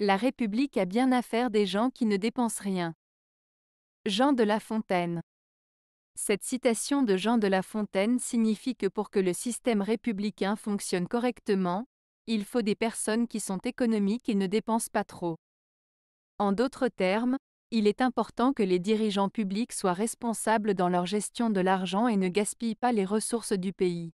La République a bien affaire des gens qui ne dépensent rien. Jean de La Fontaine. Cette citation de Jean de La Fontaine signifie que pour que le système républicain fonctionne correctement, il faut des personnes qui sont économiques et ne dépensent pas trop. En d'autres termes, il est important que les dirigeants publics soient responsables dans leur gestion de l'argent et ne gaspillent pas les ressources du pays.